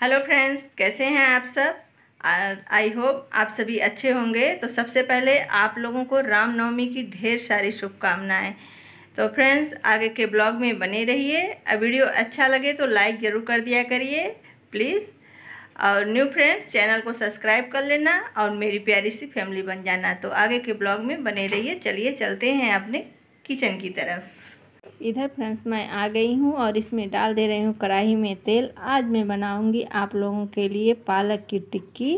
hello friends कैसे हैं आप सब आई होप आप सभी अच्छे होंगे तो सबसे पहले आप लोगों को रामनवमी की ढेर सारी शुभकामनाएं तो फ्रेंड्स आगे के ब्लॉग में बने रहिए वीडियो अच्छा लगे तो लाइक ज़रूर कर दिया करिए प्लीज़ और न्यू फ्रेंड्स चैनल को सब्सक्राइब कर लेना और मेरी प्यारी सी फैमिली बन जाना तो आगे के ब्लॉग में बने रहिए चलिए चलते हैं अपने किचन की तरफ इधर फ्रेंड्स मैं आ गई हूँ और इसमें डाल दे रही हूँ कढ़ाई में तेल आज मैं बनाऊँगी आप लोगों के लिए पालक की टिक्की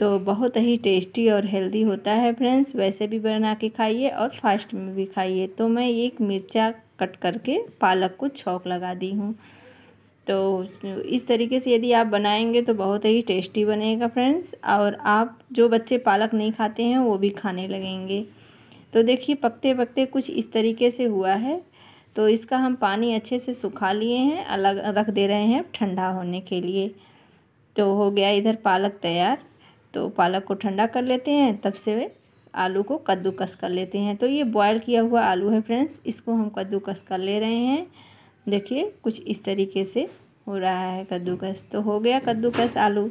तो बहुत ही टेस्टी और हेल्दी होता है फ्रेंड्स वैसे भी बना के खाइए और फास्ट में भी खाइए तो मैं एक मिर्चा कट करके पालक को छौक लगा दी हूँ तो इस तरीके से यदि आप बनाएंगे तो बहुत ही टेस्टी बनेगा फ्रेंड्स और आप जो बच्चे पालक नहीं खाते हैं वो भी खाने लगेंगे तो देखिए पकते पकते कुछ इस तरीके से हुआ है तो इसका हम पानी अच्छे से सुखा लिए हैं अलग रख दे रहे हैं ठंडा होने के लिए तो हो गया इधर पालक तैयार तो पालक को ठंडा कर लेते हैं तब से वे आलू को कद्दूकस कर लेते हैं तो ये बॉयल किया हुआ आलू है फ्रेंड्स इसको हम कद्दूकस कर ले रहे हैं देखिए कुछ इस तरीके से हो रहा है कद्दूकस तो हो गया कद्दूकस आलू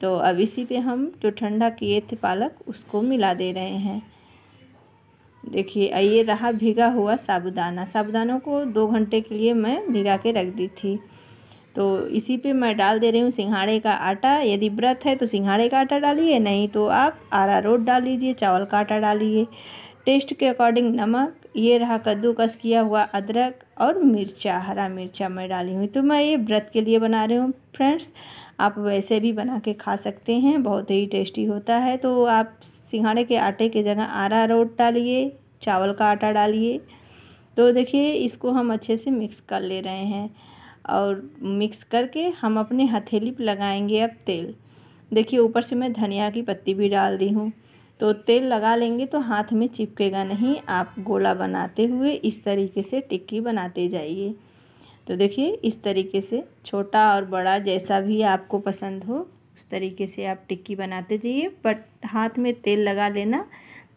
तो अब इसी पे हम जो ठंडा किए थे पालक उसको मिला दे रहे हैं देखिए ये रहा भीगा हुआ साबुदाना साबुदानों को दो घंटे के लिए मैं भिगा के रख दी थी तो इसी पे मैं डाल दे रही हूँ सिंघाड़े का आटा यदि व्रत है तो सिंघाड़े का आटा डालिए नहीं तो आप आरा रोट डाल लीजिए चावल का आटा डालिए टेस्ट के अकॉर्डिंग नमक ये रहा कद्दूकस किया हुआ अदरक और मिर्चा हरा मिर्चा मैं डाली हुई तो मैं ये व्रत के लिए बना रही हूँ फ्रेंड्स आप वैसे भी बना के खा सकते हैं बहुत ही टेस्टी होता है तो आप सिंघाड़े के आटे की जगह आरा रोट डालिए चावल का आटा डालिए तो देखिए इसको हम अच्छे से मिक्स कर ले रहे हैं और मिक्स करके हम अपने हथेली पर लगाएंगे अब तेल देखिए ऊपर से मैं धनिया की पत्ती भी डाल दी हूँ तो तेल लगा लेंगे तो हाथ में चिपकेगा नहीं आप गोला बनाते हुए इस तरीके से टिक्की बनाते जाइए तो देखिए इस तरीके से छोटा और बड़ा जैसा भी आपको पसंद हो उस तरीके से आप टिक्की बनाते जाइए बट हाथ में तेल लगा लेना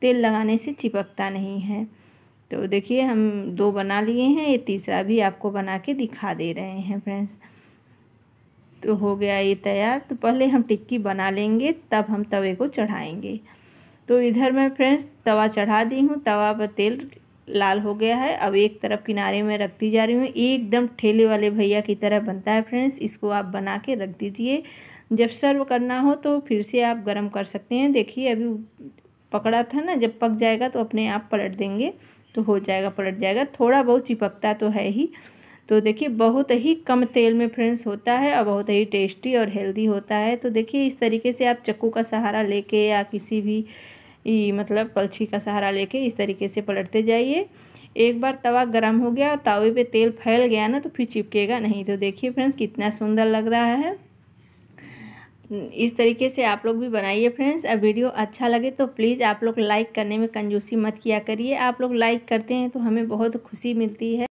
तेल लगाने से चिपकता नहीं है तो देखिए हम दो बना लिए हैं ये तीसरा भी आपको बना के दिखा दे रहे हैं फ्रेंड्स तो हो गया ये तैयार तो पहले हम टिक्की बना लेंगे तब हम तवे को चढ़ाएंगे तो इधर मैं फ्रेंड्स तवा चढ़ा दी हूँ तवा पर तेल लाल हो गया है अब एक तरफ किनारे में रखती जा रही हूँ एकदम ठेले वाले भैया की तरह बनता है फ्रेंड्स इसको आप बना के रख दीजिए जब सर्व करना हो तो फिर से आप गर्म कर सकते हैं देखिए अभी पकड़ा था ना जब पक जाएगा तो अपने आप पलट देंगे तो हो जाएगा पलट जाएगा थोड़ा बहुत चिपकता तो है ही तो देखिए बहुत ही कम तेल में फ्रेंड्स होता है और बहुत ही टेस्टी और हेल्दी होता है तो देखिए इस तरीके से आप चक्कू का सहारा लेके या किसी भी मतलब कलछी का सहारा लेके इस तरीके से पलटते जाइए एक बार तवा गर्म हो गया तवे पे तेल फैल गया ना तो फिर चिपकेगा नहीं तो देखिए फ्रेंड्स कितना सुंदर लग रहा है इस तरीके से आप लोग भी बनाइए फ्रेंड्स अब वीडियो अच्छा लगे तो प्लीज़ आप लोग लाइक करने में कंजूसी मत किया करिए आप लोग लाइक करते हैं तो हमें बहुत खुशी मिलती है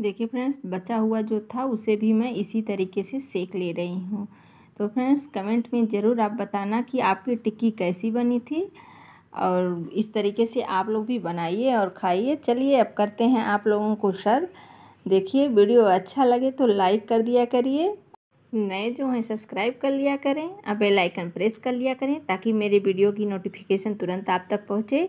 देखिए फ्रेंड्स बचा हुआ जो था उसे भी मैं इसी तरीके से सेक ले रही हूँ तो फ्रेंड्स कमेंट में ज़रूर आप बताना कि आपकी टिक्की कैसी बनी थी और इस तरीके से आप लोग भी बनाइए और खाइए चलिए अब करते हैं आप लोगों को सर्व देखिए वीडियो अच्छा लगे तो लाइक कर दिया करिए नए जो हैं सब्सक्राइब कर लिया करें और बेल आइकन प्रेस कर लिया करें ताकि मेरे वीडियो की नोटिफिकेशन तुरंत आप तक पहुँचे